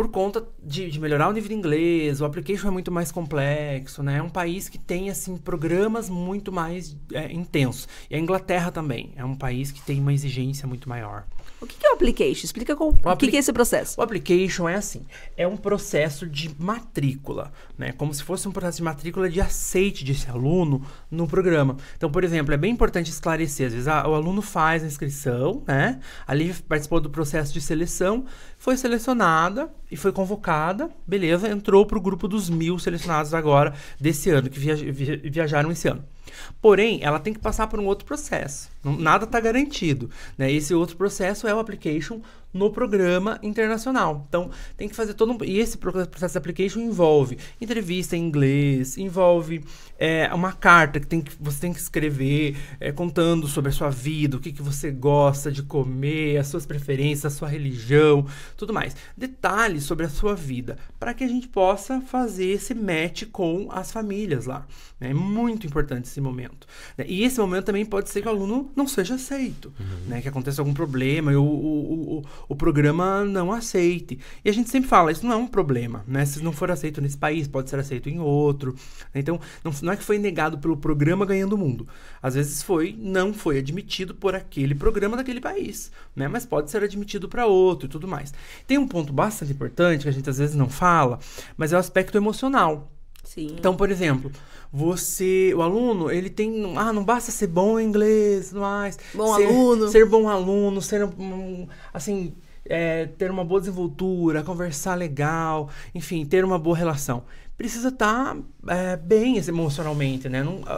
por conta de, de, melhorar o nível de inglês, o application é muito mais complexo, né? É um país que tem, assim, programas muito mais é, intensos. E a Inglaterra também é um país que tem uma exigência muito maior. O que, é o application? Explica com, o, o que, que, é esse processo. O application é assim, é um processo de matrícula, né? Como se fosse um processo de matrícula de aceite desse aluno no programa. Então, por exemplo, é bem importante esclarecer, às vezes a, ah, o aluno faz a inscrição, né? Ali participou do processo de seleção, foi selecionada e foi convocada, beleza, entrou para o grupo dos mil selecionados agora desse ano, que viajaram esse ano. Porém, ela tem que passar por um outro processo. Nada está garantido. Né? Esse outro processo acesso application no programa internacional. Então, tem que fazer todo um. E esse processo de application envolve entrevista em inglês, envolve é, uma carta que, tem que você tem que escrever é, contando sobre a sua vida, o que, que você gosta de comer, as suas preferências, a sua religião, tudo mais. Detalhes sobre a sua vida, para que a gente possa fazer esse match com as famílias lá. Né? É muito importante esse momento. Né? E esse momento também pode ser que o aluno não seja aceito, uhum. né? que aconteça algum problema, o o, o programa não aceite. E a gente sempre fala, isso não é um problema, né? Se não for aceito nesse país, pode ser aceito em outro. Né? Então, não, não é que foi negado pelo programa Ganhando o Mundo. Às vezes foi, não foi admitido por aquele programa daquele país, né? Mas pode ser admitido para outro e tudo mais. Tem um ponto bastante importante que a gente às vezes não fala, mas é o aspecto emocional. Sim. Então, por exemplo, você, o aluno, ele tem, ah, não basta ser bom em inglês, mas bom ser, aluno, ser bom aluno, ser um, assim, é, ter uma boa desenvoltura, conversar legal, enfim, ter uma boa relação. Precisa estar tá, é, bem emocionalmente, né? Não,